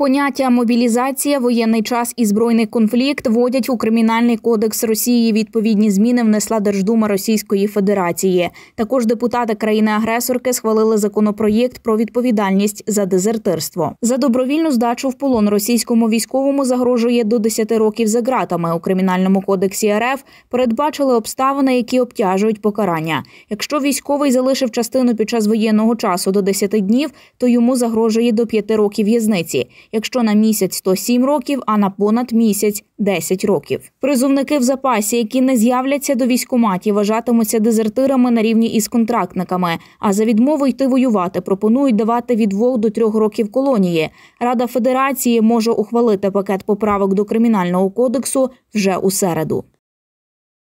Поняття мобілізація, воєнний час і збройний конфлікт вводять у кримінальний кодекс Росії. Відповідні зміни внесла Держдума Російської Федерації. Також депутати країни-агресорки схвалили законопроєкт про відповідальність за дезертирство. За добровільну здачу в полон російському військовому загрожує до 10 років за ґратами. У кримінальному кодексі РФ передбачили обставини, які обтяжують покарання. Якщо військовий залишив частину під час воєнного часу до 10 днів, то йому загрожує до 5 років в'язниці якщо на місяць то 7 років, а на понад місяць 10 років. Призовники в запасі, які не з'являться до військоматі, вважатимуться дезертирами на рівні із контрактниками. А за відмову йти воювати пропонують давати від 2 до 3 років колонії. Рада Федерації може ухвалити пакет поправок до кримінального кодексу вже у середу.